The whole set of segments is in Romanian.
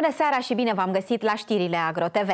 Bună seara și bine v-am găsit la știrile AgroTV.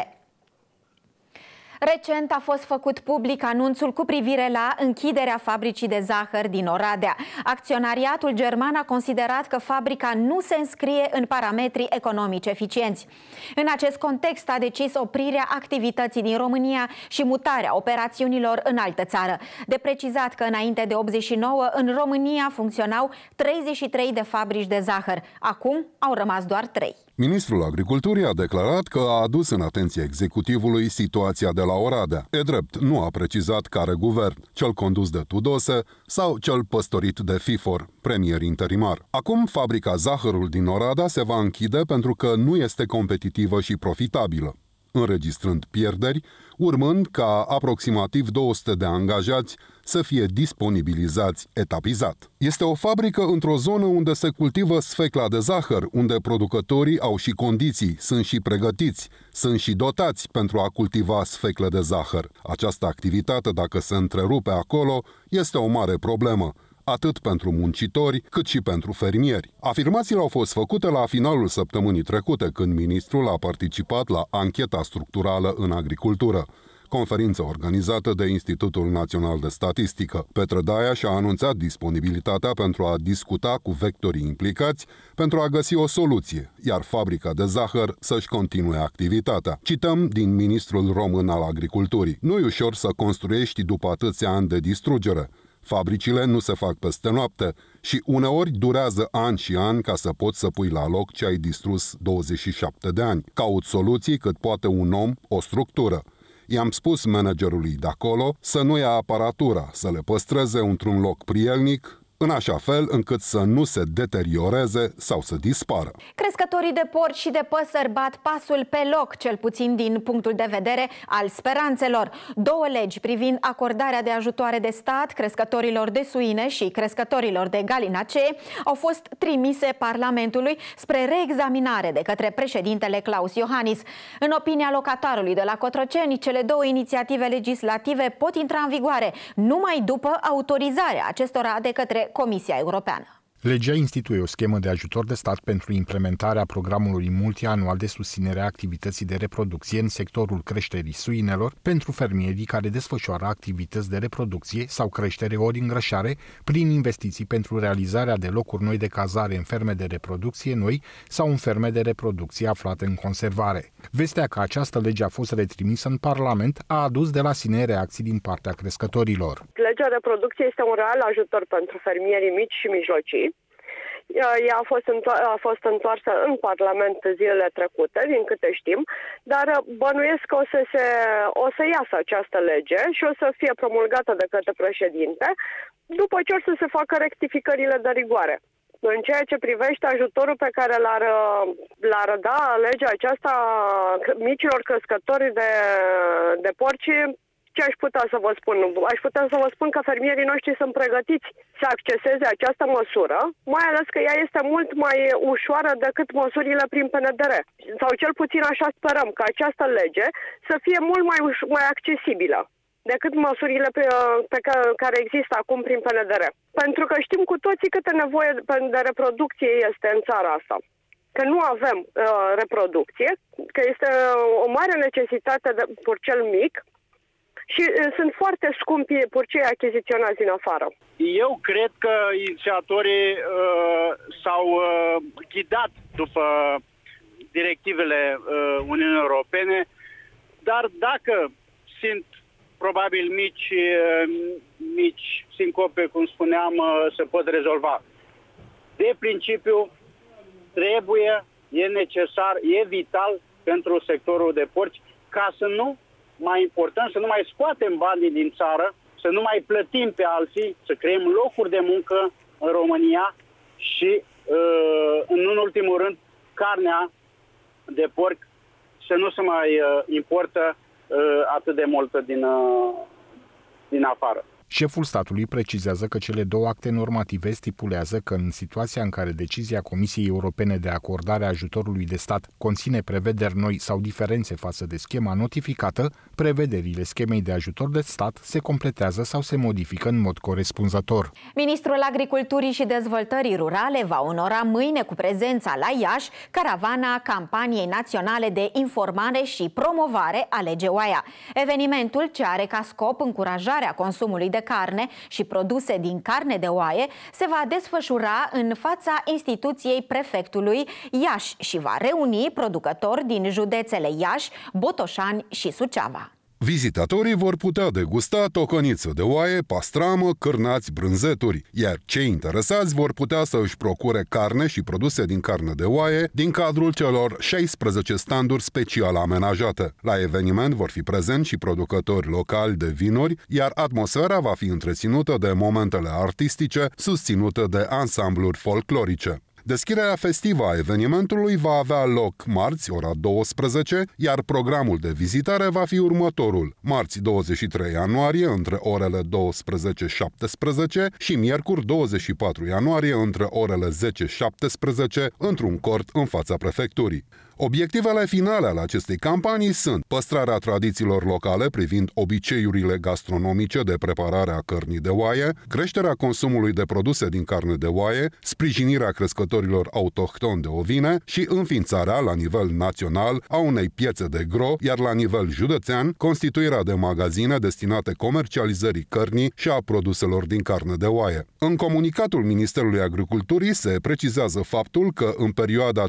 Recent a fost făcut public anunțul cu privire la închiderea fabricii de zahăr din Oradea. Acționariatul german a considerat că fabrica nu se înscrie în parametrii economici eficienți. În acest context a decis oprirea activității din România și mutarea operațiunilor în altă țară. De precizat că înainte de 89 în România funcționau 33 de fabrici de zahăr. Acum au rămas doar 3. Ministrul Agriculturii a declarat că a adus în atenție executivului situația de la Oradea. E drept, nu a precizat care guvern, cel condus de Tudose sau cel păstorit de FIFOR, premier interimar. Acum, fabrica Zahărul din Oradea se va închide pentru că nu este competitivă și profitabilă înregistrând pierderi, urmând ca aproximativ 200 de angajați să fie disponibilizați etapizat. Este o fabrică într-o zonă unde se cultivă sfecla de zahăr, unde producătorii au și condiții, sunt și pregătiți, sunt și dotați pentru a cultiva sfecle de zahăr. Această activitate, dacă se întrerupe acolo, este o mare problemă atât pentru muncitori, cât și pentru fermieri. Afirmațiile au fost făcute la finalul săptămânii trecute, când ministrul a participat la ancheta structurală în agricultură conferință organizată de Institutul Național de Statistică. Petre Daia și-a anunțat disponibilitatea pentru a discuta cu vectorii implicați pentru a găsi o soluție, iar fabrica de zahăr să-și continue activitatea. Cităm din ministrul român al agriculturii. Nu-i ușor să construiești după atâția ani de distrugere, Fabricile nu se fac peste noapte și uneori durează ani și ani ca să poți să pui la loc ce ai distrus 27 de ani. Caut soluții cât poate un om, o structură. I-am spus managerului de acolo să nu ia aparatura, să le păstreze într-un loc prielnic, în așa fel încât să nu se deterioreze sau să dispară. Crescătorii de porci și de păsări bat pasul pe loc, cel puțin din punctul de vedere al speranțelor. Două legi privind acordarea de ajutoare de stat crescătorilor de suine și crescătorilor de galinacee au fost trimise Parlamentului spre reexaminare de către președintele Claus Iohannis. În opinia locatarului de la Cotroceni, cele două inițiative legislative pot intra în vigoare numai după autorizarea acestora de către Comisia Europeană. Legea instituie o schemă de ajutor de stat pentru implementarea programului multianual de susținere a activității de reproducție în sectorul creșterii suinelor pentru fermierii care desfășoară activități de reproducție sau creștere ori îngrășare prin investiții pentru realizarea de locuri noi de cazare în ferme de reproducție noi sau în ferme de reproducție aflate în conservare. Vestea că această lege a fost retrimisă în Parlament a adus de la sine reacții din partea crescătorilor. Legea reproducție este un real ajutor pentru fermierii mici și mijlocii Uh, ea a fost, înto- a fost întoarsă în Parlament zilele trecute, din câte știm, dar uh, bănuiesc că o să, se, o să iasă această lege și o să fie promulgată de către președinte după ce o să se facă rectificările de rigoare. În ceea ce privește ajutorul pe care l-ar, uh, l-ar da legea aceasta micilor crescători de, de porci, ce aș putea să vă spun? Aș putea să vă spun că fermierii noștri sunt pregătiți să acceseze această măsură, mai ales că ea este mult mai ușoară decât măsurile prin PNDR. Sau cel puțin așa sperăm că această lege să fie mult mai, uș- mai accesibilă decât măsurile pe, pe care, există acum prin PNDR. Pentru că știm cu toții câte nevoie de reproducție este în țara asta că nu avem uh, reproducție, că este uh, o mare necesitate de cel mic și sunt foarte scumpi purcei achiziționați din afară. Eu cred că inițiatorii uh, s-au uh, ghidat după directivele uh, Uniunii Europene, dar dacă sunt probabil mici, uh, mici sincope, cum spuneam, uh, se pot rezolva. De principiu, trebuie, e necesar, e vital pentru sectorul de porci ca să nu mai important să nu mai scoatem banii din țară, să nu mai plătim pe alții, să creăm locuri de muncă în România și, uh, în ultimul rând, carnea de porc să nu se mai uh, importă uh, atât de mult din, din afară. Șeful statului precizează că cele două acte normative stipulează că în situația în care decizia Comisiei Europene de acordare a ajutorului de stat conține prevederi noi sau diferențe față de schema notificată, prevederile schemei de ajutor de stat se completează sau se modifică în mod corespunzător. Ministrul Agriculturii și Dezvoltării Rurale va onora mâine cu prezența la Iași caravana campaniei naționale de informare și promovare a legeoaia. Evenimentul ce are ca scop încurajarea consumului de carne și produse din carne de oaie se va desfășura în fața instituției prefectului Iași și va reuni producători din județele Iași, Botoșani și Suceava. Vizitatorii vor putea degusta tocăniță de oaie, pastramă, cârnați, brânzeturi, iar cei interesați vor putea să își procure carne și produse din carne de oaie din cadrul celor 16 standuri special amenajate. La eveniment vor fi prezenți și producători locali de vinuri, iar atmosfera va fi întreținută de momentele artistice susținute de ansambluri folclorice. Deschiderea festivă a evenimentului va avea loc marți, ora 12, iar programul de vizitare va fi următorul. Marți 23 ianuarie între orele 12-17 și miercuri 24 ianuarie între orele 10-17 într-un cort în fața prefecturii. Obiectivele finale ale acestei campanii sunt păstrarea tradițiilor locale privind obiceiurile gastronomice de preparare a cărnii de oaie, creșterea consumului de produse din carne de oaie, sprijinirea crescătorilor autohton de ovine și înființarea, la nivel național, a unei piețe de gro, iar la nivel județean, constituirea de magazine destinate comercializării cărnii și a produselor din carne de oaie. În comunicatul Ministerului Agriculturii se precizează faptul că în perioada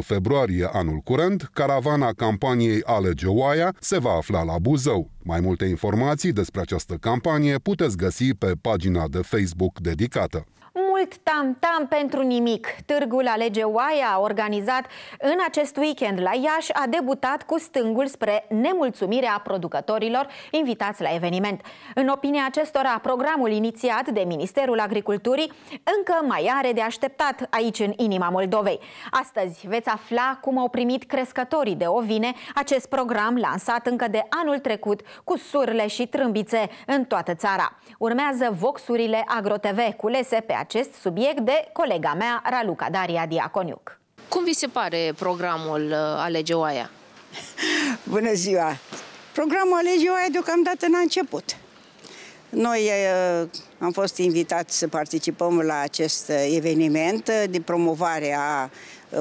3-4 februarie anul curent, caravana campaniei Alege Oaia se va afla la Buzău. Mai multe informații despre această campanie puteți găsi pe pagina de Facebook dedicată mult tam-tam pentru nimic. Târgul Alege Oaia, organizat în acest weekend la Iași, a debutat cu stângul spre nemulțumirea producătorilor invitați la eveniment. În opinia acestora, programul inițiat de Ministerul Agriculturii încă mai are de așteptat aici în inima Moldovei. Astăzi veți afla cum au primit crescătorii de ovine acest program lansat încă de anul trecut cu surle și trâmbițe în toată țara. Urmează voxurile AgroTV culese pe acest acest subiect de colega mea, Raluca Daria Diaconiuc. Cum vi se pare programul uh, Alege Oaia? Bună ziua! Programul Alege Oaia deocamdată n-a început. Noi uh, am fost invitați să participăm la acest uh, eveniment de promovare a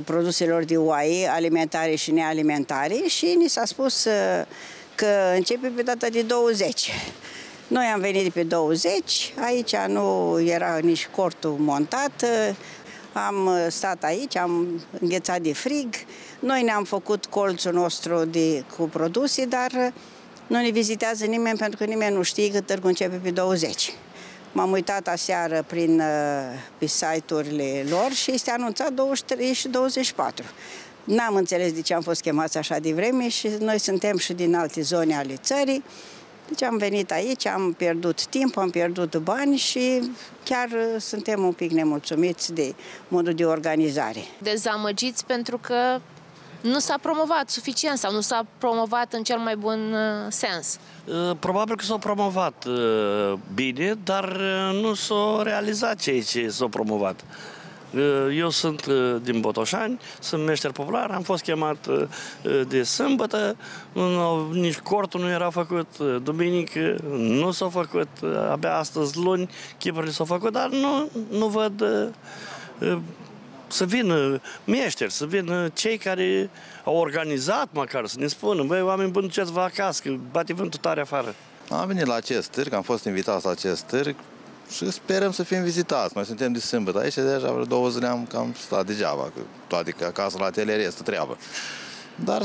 produselor de oaie, alimentare și nealimentare și ni s-a spus că începe pe data de 20. Noi am venit de pe 20, aici nu era nici cortul montat, am stat aici, am înghețat de frig, noi ne-am făcut colțul nostru de, cu produse, dar nu ne vizitează nimeni pentru că nimeni nu știe că târgul începe pe 20. M-am uitat aseară prin uh, pe site-urile lor și este anunțat 23 și 24. N-am înțeles de ce am fost chemați așa de vreme și noi suntem și din alte zone ale țării. Deci am venit aici, am pierdut timp, am pierdut bani și chiar uh, suntem un pic nemulțumiți de modul de organizare. Dezamăgiți pentru că nu s-a promovat suficient sau nu s-a promovat în cel mai bun uh, sens? Uh, probabil că s-a promovat bine, dar nu s-a realizat ceea ce s-a promovat. Eh, eu sunt eh, din Botoșani, sunt meșter popular, am fost chemat eh, de sâmbătă, nici cortul nu era făcut, duminică nu s-a făcut, abia astăzi luni chipurile s-au făcut, dar nu, nu văd să vină meșteri, să vină cei care au organizat măcar, să ne spună, băi, oameni buni, duceți-vă acasă, că bate vântul tare afară. Am venit la acest târg, am fost invitat la acest târg, și sperăm să fim vizitați. Noi suntem de sâmbătă aici, deja vreo două zile am cam stat degeaba, că toate că acasă la atelier este treabă. Dar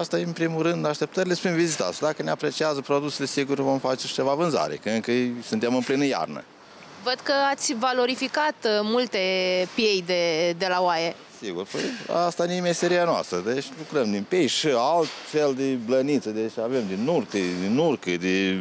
asta e în primul rând așteptările să fim vizitați. Dacă ne apreciază produsele, sigur vom face și ceva vânzare, că încă suntem în plină iarnă. Văd că ați valorificat uh, multe piei de, de la oaie. Sigur, păi asta e meseria noastră, deci lucrăm din pei și alt fel de blăniță, deci avem din nurte, din nurcă, de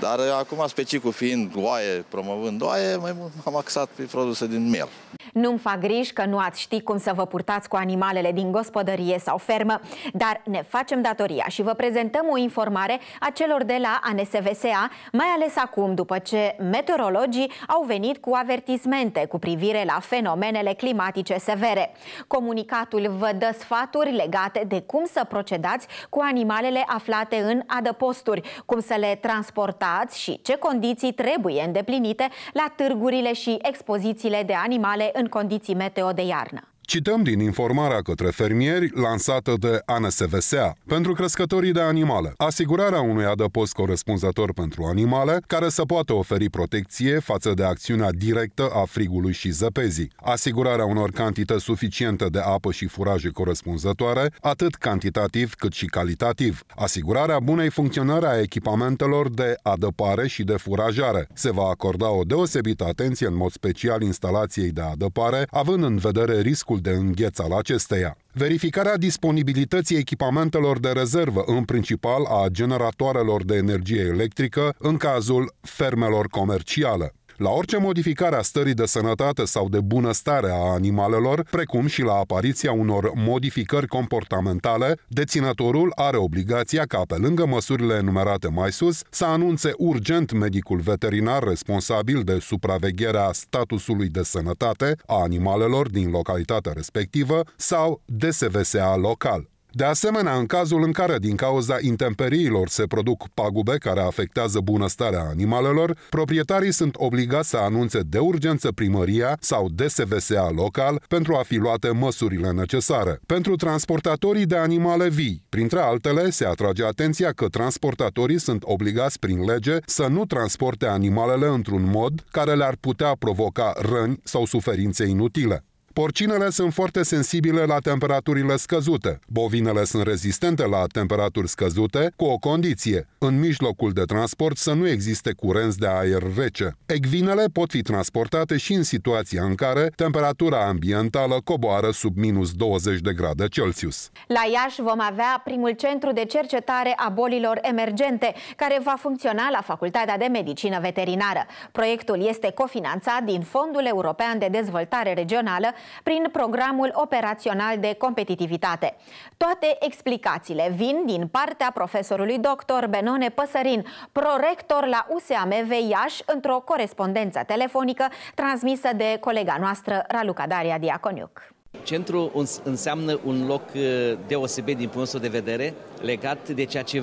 dar uh, acum, cu fiind oaie, promovând oaie, mai mult am axat pe produse din miel. Nu-mi fac griji că nu ați ști cum să vă purtați cu animalele din gospodărie sau fermă, dar ne facem datoria și vă prezentăm o informare a celor de la ANSVSA, mai ales acum după ce meteorologii au venit cu avertismente cu privire la fenomenele climatice severe. Comunicatul vă dă sfaturi legate de cum să procedați cu animalele aflate în adăposturi, cum să le transportați votați și ce condiții trebuie îndeplinite la târgurile și expozițiile de animale în condiții meteo de iarnă. Cităm din informarea către fermieri lansată de ANSVSA pentru crescătorii de animale, asigurarea unui adăpost corespunzător pentru animale care să poată oferi protecție față de acțiunea directă a frigului și zăpezii, asigurarea unor cantități suficiente de apă și furaje corespunzătoare, atât cantitativ cât și calitativ, asigurarea bunei funcționări a echipamentelor de adăpare și de furajare. Se va acorda o deosebită atenție în mod special instalației de adăpare, având în vedere riscul locul de îngheț al acesteia. Verificarea disponibilității echipamentelor de rezervă, în principal a generatoarelor de energie electrică, în cazul fermelor comerciale. La orice modificare a stării de sănătate sau de bunăstare a animalelor, precum și la apariția unor modificări comportamentale, deținătorul are obligația ca, pe lângă măsurile enumerate mai sus, să anunțe urgent medicul veterinar responsabil de supravegherea statusului de sănătate a animalelor din localitatea respectivă sau DSVSA local. De asemenea, în cazul în care din cauza intemperiilor se produc pagube care afectează bunăstarea animalelor, proprietarii sunt obligați să anunțe de urgență primăria sau DSVSA local pentru a fi luate măsurile necesare. Pentru transportatorii de animale vii, printre altele, se atrage atenția că transportatorii sunt obligați prin lege să nu transporte animalele într-un mod care le-ar putea provoca răni sau suferințe inutile. Porcinele sunt foarte sensibile la temperaturile scăzute. Bovinele sunt rezistente la temperaturi scăzute, cu o condiție, în mijlocul de transport să nu existe curenți de aer rece. Ecvinele pot fi transportate și în situația în care temperatura ambientală coboară sub minus 20 de grade Celsius. La Iași vom avea primul centru de cercetare a bolilor emergente, care va funcționa la Facultatea de Medicină Veterinară. Proiectul este cofinanțat din Fondul European de Dezvoltare Regională prin programul operațional de competitivitate. Toate explicațiile vin din partea profesorului dr. Benone Păsărin, prorector la USAMV Iași, într-o corespondență telefonică transmisă de colega noastră, Raluca Daria Diaconiuc. Centru înseamnă un loc uh, deosebit din punctul de vedere legat de ceea ce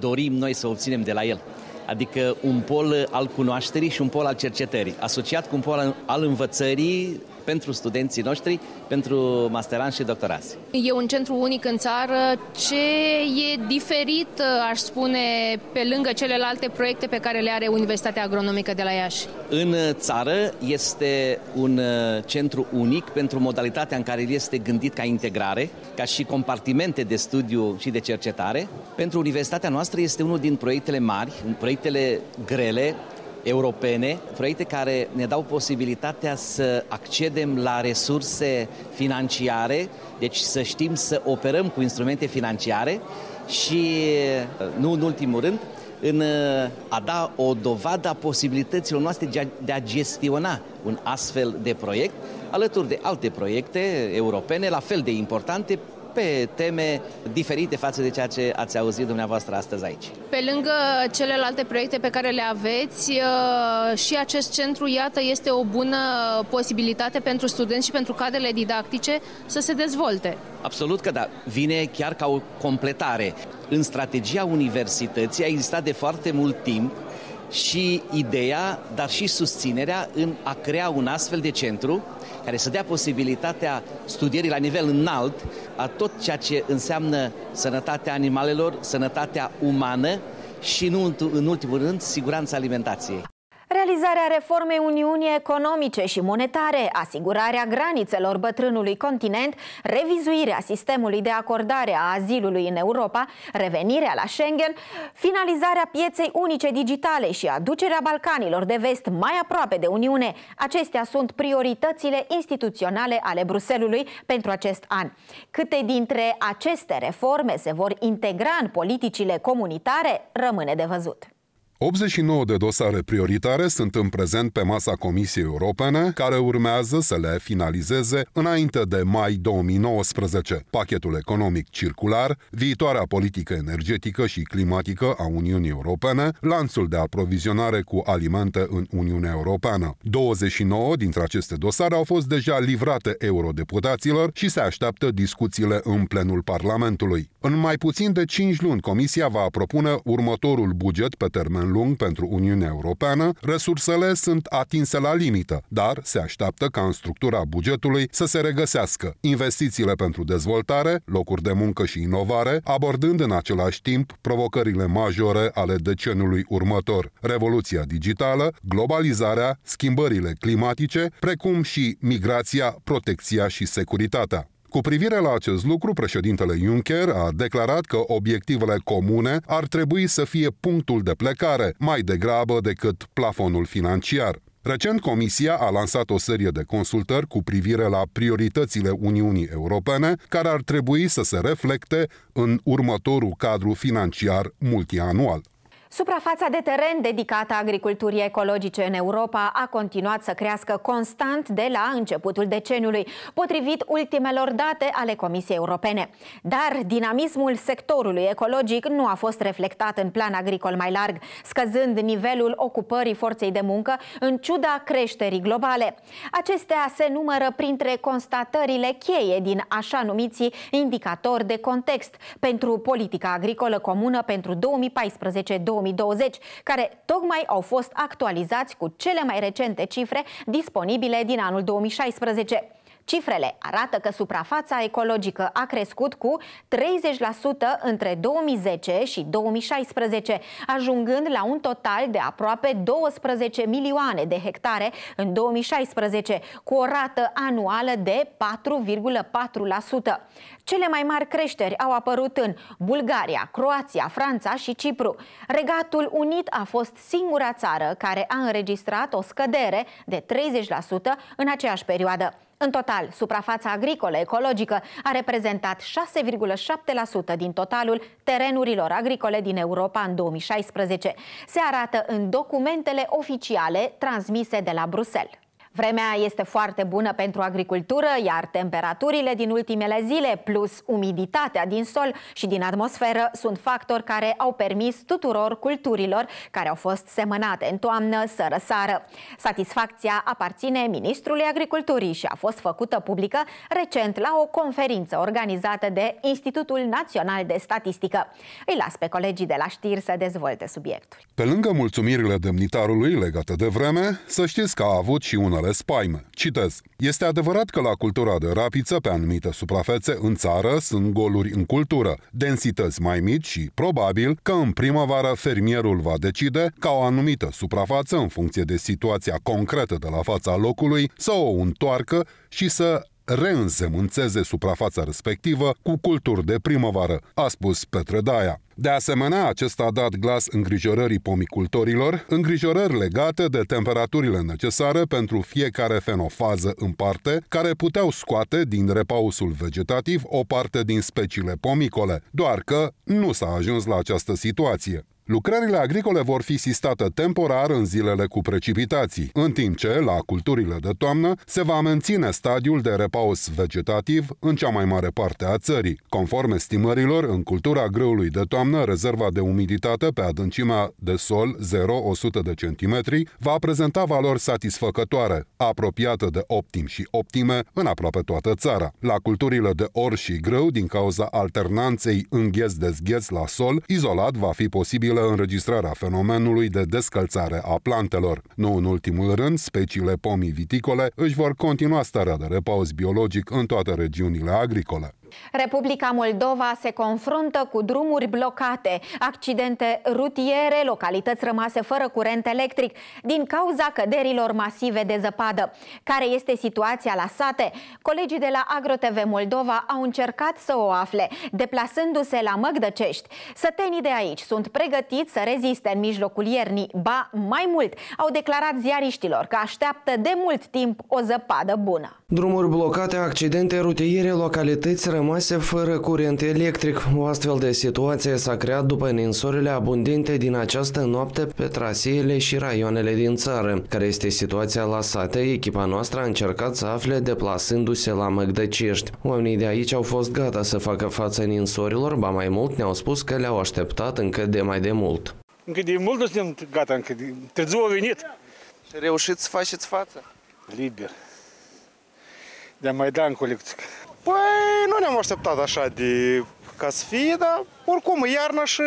dorim noi să obținem de la el. Adică un pol al cunoașterii și un pol al cercetării, asociat cu un pol al învățării, pentru studenții noștri, pentru masteranți și doctorați. E un centru unic în țară. Ce e diferit, aș spune, pe lângă celelalte proiecte pe care le are Universitatea Agronomică de la Iași? În țară este un uh, centru unic pentru modalitatea în care el este gândit ca integrare, ca și compartimente de studiu și de cercetare. Pentru universitatea noastră este unul din proiectele mari, proiectele grele, europene, proiecte care ne dau posibilitatea să accedem la resurse financiare, deci să știm să operăm cu instrumente financiare și, nu în ultimul rând, în a da o dovadă a posibilităților noastre de a, de a gestiona un astfel de proiect, alături de alte proiecte europene la fel de importante pe teme diferite față de ceea ce ați auzit dumneavoastră astăzi aici. Pe lângă celelalte proiecte pe care le aveți, uh, și acest centru, iată, este o bună posibilitate pentru studenți și pentru cadrele didactice să se dezvolte. Absolut că da, vine chiar ca o completare. În strategia universității a existat de foarte mult timp și ideea, dar și susținerea în a crea un astfel de centru care să dea posibilitatea studierii la nivel înalt a tot ceea ce înseamnă sănătatea animalelor, sănătatea umană și, nu în ultimul rând, siguranța alimentației. Realizarea reformei Uniunii Economice și Monetare, asigurarea granițelor bătrânului continent, revizuirea sistemului de acordare a azilului în Europa, revenirea la Schengen, finalizarea pieței unice digitale și aducerea Balcanilor de vest mai aproape de Uniune. Acestea sunt prioritățile instituționale ale Bruselului pentru acest an. Câte dintre aceste reforme se vor integra în politicile comunitare, rămâne de văzut. 89 de dosare prioritare sunt în prezent pe masa Comisiei Europene, care urmează să le finalizeze înainte de mai 2019. Pachetul economic circular, viitoarea politică energetică și climatică a Uniunii Europene, lanțul de aprovizionare cu alimente în Uniunea Europeană. 29 dintre aceste dosare au fost deja livrate eurodeputaților și se așteaptă discuțiile în plenul Parlamentului. În mai puțin de 5 luni, Comisia va propune următorul buget pe termen lung pentru Uniunea Europeană, resursele sunt atinse la limită, dar se așteaptă ca în structura bugetului să se regăsească investițiile pentru dezvoltare, locuri de muncă și inovare, abordând în același timp provocările majore ale deceniului următor, revoluția digitală, globalizarea, schimbările climatice, precum și migrația, protecția și securitatea. Cu privire la acest lucru, președintele Juncker a declarat că obiectivele comune ar trebui să fie punctul de plecare, mai degrabă decât plafonul financiar. Recent, Comisia a lansat o serie de consultări cu privire la prioritățile Uniunii Europene, care ar trebui să se reflecte în următorul cadru financiar multianual. Suprafața de teren dedicată agriculturii ecologice în Europa a continuat să crească constant de la începutul deceniului, potrivit ultimelor date ale Comisiei Europene. Dar dinamismul sectorului ecologic nu a fost reflectat în plan agricol mai larg, scăzând nivelul ocupării forței de muncă în ciuda creșterii globale. Acestea se numără printre constatările cheie din așa numiții indicatori de context pentru politica agricolă comună pentru 2014 2020 2020, care tocmai au fost actualizați cu cele mai recente cifre disponibile din anul 2016. Cifrele arată că suprafața ecologică a crescut cu 30% între 2010 și 2016, ajungând la un total de aproape 12 milioane de hectare în 2016, cu o rată anuală de 4,4%. Cele mai mari creșteri au apărut în Bulgaria, Croația, Franța și Cipru. Regatul Unit a fost singura țară care a înregistrat o scădere de 30% în aceeași perioadă. În total, suprafața agricolă ecologică a reprezentat 6,7% din totalul terenurilor agricole din Europa în 2016. Se arată în documentele oficiale transmise de la Bruxelles. Vremea este foarte bună pentru agricultură, iar temperaturile din ultimele zile, plus umiditatea din sol și din atmosferă, sunt factori care au permis tuturor culturilor care au fost semănate în toamnă să răsară. Satisfacția aparține Ministrului Agriculturii și a fost făcută publică recent la o conferință organizată de Institutul Național de Statistică. Îi las pe colegii de la știri să dezvolte subiectul. Pe lângă mulțumirile demnitarului legate de vreme, să știți că a avut și un mare spaimă. Citez. Este adevărat că la cultura de rapiță, pe anumite suprafețe în țară, sunt goluri în cultură, densități mai mici și probabil că în primăvară fermierul va decide ca o anumită suprafață, în funcție de situația concretă de la fața locului, să o întoarcă și să reînsemânțeze suprafața respectivă cu culturi de primăvară, a spus Petre Daia. De asemenea, acesta a dat glas îngrijorării pomicultorilor, îngrijorări legate de temperaturile necesare pentru fiecare fenofază în parte, care puteau scoate din repausul vegetativ o parte din speciile pomicole, doar că nu s-a ajuns la această situație. Lucrările agricole vor fi sistate temporar în zilele cu precipitații, în timp ce, la culturile de toamnă, se va menține stadiul de repaus vegetativ în cea mai mare parte a țării. Conform estimărilor, în cultura grâului de toamnă, rezerva de umiditate pe adâncimea de sol 0-100 de centimetri va prezenta valori satisfăcătoare, apropiată de optim și optime în aproape toată țara. La culturile de or și grâu, din cauza alternanței îngheț-dezgheț la sol, izolat va fi posibil posibilă înregistrarea fenomenului de descălțare a plantelor. Nu în ultimul rând, speciile pomii viticole își vor continua starea de repaus biologic în toate regiunile agricole. Republica Moldova se confruntă cu drumuri blocate, accidente rutiere, localități rămase fără curent electric din cauza căderilor masive de zăpadă. Care este situația la sate? Colegii de la AgroTV Moldova au încercat să o afle, deplasându-se la Măgdăcești. Sătenii de aici sunt pregătiți să reziste în mijlocul iernii, ba mai mult, au declarat ziariștilor că așteaptă de mult timp o zăpadă bună. Drumuri blocate, accidente rutiere, localități rămase rămase fără curent electric. O astfel de situație s-a creat după ninsorile abundente din această noapte pe traseele și raioanele din țară. Care este situația la sate, echipa noastră a încercat să afle deplasându-se la Măgdăcești. Oamenii de aici au fost gata să facă față ninsorilor, ba mai mult ne-au spus că le-au așteptat încă de mai de mult. Încă de mult nu suntem gata, încă de târziu au venit. Și reușiți să faceți față? Liber. De-a mai da în colecție. Păi nu ne-am așteptat așa de ca să fie, dar oricum e iarna și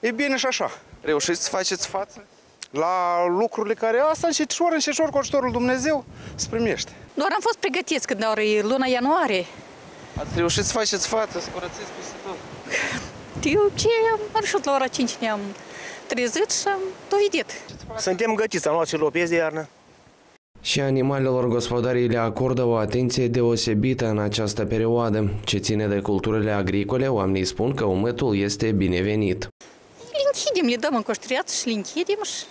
e bine și așa. Reușiți să faceți față? La lucrurile care asta și încetșor, încetșor cu ajutorul Dumnezeu se primește. Doar am fost pregătiți când au luna ianuarie. Ați reușit să faceți față, să curățiți peste tot? Eu ce am reușit la ora 5 ne-am trezit și am dovedit. Suntem gătiți, am luat și lopez de iarnă. Și animalelor gospodarii le acordă o atenție deosebită în această perioadă. Ce ține de culturile agricole, oamenii spun că umătul este binevenit. închidem, le dăm încoștriață și închidem și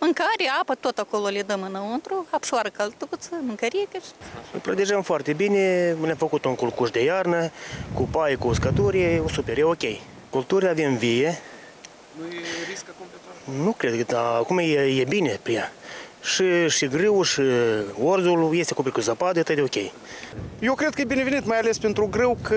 mâncare, apă, tot acolo le dăm înăuntru, apșoară mâncărie. mâncărică. Îl protejăm foarte bine, ne-am făcut un culcuș de iarnă, cu paie, cu uscături, e super, e ok. Culturi avem vie. Nu e riscă completar? Nu cred, dar acum e, e bine prea și, și grâul, și orzul, este cu cu zăpadă, e ok. Eu cred că e binevenit, mai ales pentru grâu, că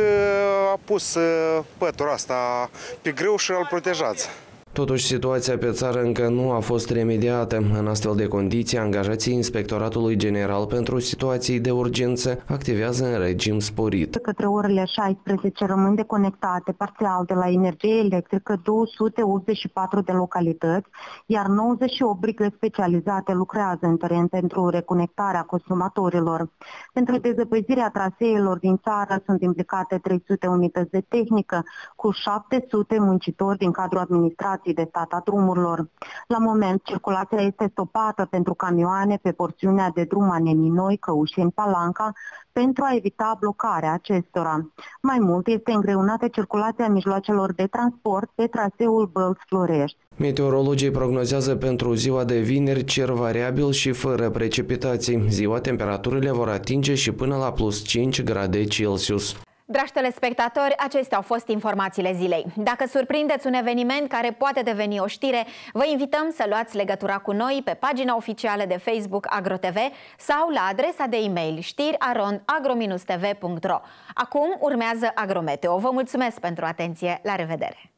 a pus uh, pătura asta pe grâu și îl protejați. Totuși, situația pe țară încă nu a fost remediată. În astfel de condiții, angajații Inspectoratului General pentru Situații de Urgență activează în regim sporit. Către orele 16 rămân deconectate parțial de la energie electrică 284 de localități, iar 98 brigări specializate lucrează în teren pentru reconectarea consumatorilor. Pentru dezăpăzirea traseelor din țară sunt implicate 300 unități de tehnică cu 700 muncitori din cadrul administrației administrației de stat a drumurilor. La moment, circulația este stopată pentru camioane pe porțiunea de drum a Neninoi, Căușeni, Palanca, pentru a evita blocarea acestora. Mai mult, este îngreunată circulația mijloacelor de transport pe traseul Bălți-Florești. Meteorologii prognozează pentru ziua de vineri cer variabil și fără precipitații. Ziua temperaturile vor atinge și până la plus 5 grade Celsius. Dragi telespectatori, acestea au fost informațiile zilei. Dacă surprindeți un eveniment care poate deveni o știre, vă invităm să luați legătura cu noi pe pagina oficială de Facebook AgroTV sau la adresa de e-mail agro tvro Acum urmează Agrometeo. Vă mulțumesc pentru atenție. La revedere!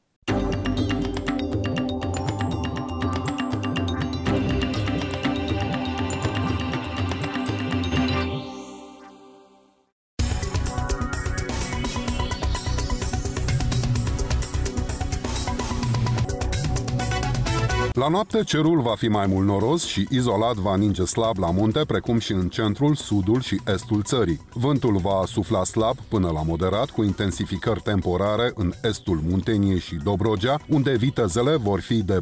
La noapte, cerul va fi mai mult noros și izolat va ninge slab la munte, precum și în centrul, sudul și estul țării. Vântul va sufla slab până la moderat, cu intensificări temporare în estul Munteniei și Dobrogea, unde vitezele vor fi de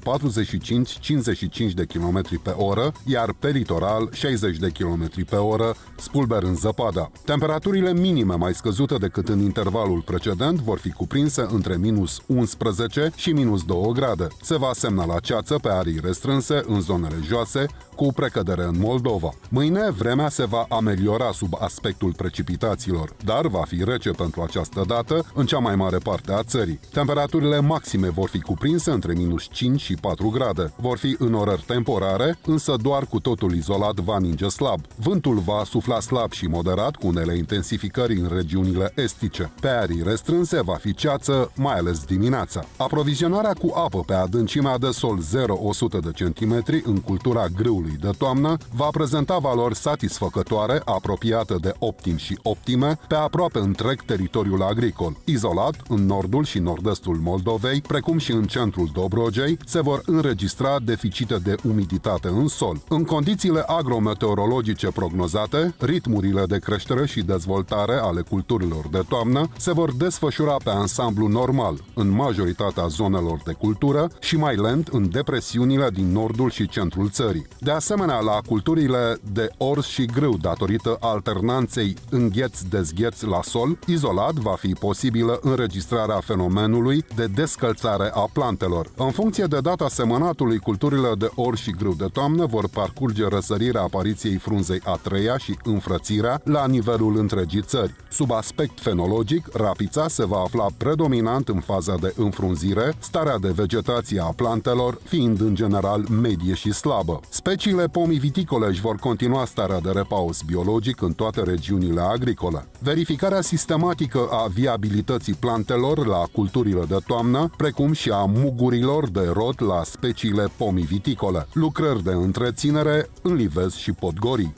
45-55 de km pe oră, iar pe litoral 60 de km pe oră, spulber în zăpada. Temperaturile minime mai scăzute decât în intervalul precedent vor fi cuprinse între minus 11 și minus 2 grade. Se va semna la ceață pe arii restrânse, în zonele joase, cu precădere în Moldova. Mâine vremea se va ameliora sub aspectul precipitațiilor, dar va fi rece pentru această dată în cea mai mare parte a țării. Temperaturile maxime vor fi cuprinse între minus 5 și 4 grade. Vor fi în orări temporare, însă doar cu totul izolat va ninge slab. Vântul va sufla slab și moderat, cu unele intensificări în regiunile estice. Pe arii restrânse va fi ceață, mai ales dimineața. Aprovizionarea cu apă pe adâncimea de sol 0-100 de centimetri în cultura grâului sezonului de toamnă va prezenta valori satisfăcătoare, apropiate de optim și optime, pe aproape întreg teritoriul agricol. Izolat, în nordul și nord-estul Moldovei, precum și în centrul Dobrogei, se vor înregistra deficite de umiditate în sol. În condițiile agrometeorologice prognozate, ritmurile de creștere și dezvoltare ale culturilor de toamnă se vor desfășura pe ansamblu normal, în majoritatea zonelor de cultură și mai lent în depresiunile din nordul și centrul țării. De asemenea la culturile de ors și grâu datorită alternanței îngheț-dezgheț la sol, izolat va fi posibilă înregistrarea fenomenului de descălțare a plantelor. În funcție de data semănatului, culturile de ors și grâu de toamnă vor parcurge răsărirea apariției frunzei a treia și înfrățirea la nivelul întregii țări. Sub aspect fenologic, rapița se va afla predominant în faza de înfrunzire, starea de vegetație a plantelor fiind în general medie și slabă. Specii Micile pomii viticole își vor continua starea de repaus biologic în toate regiunile agricole. Verificarea sistematică a viabilității plantelor la culturile de toamnă, precum și a mugurilor de rot la speciile pomii viticole, lucrări de întreținere în Livez și Podgorii.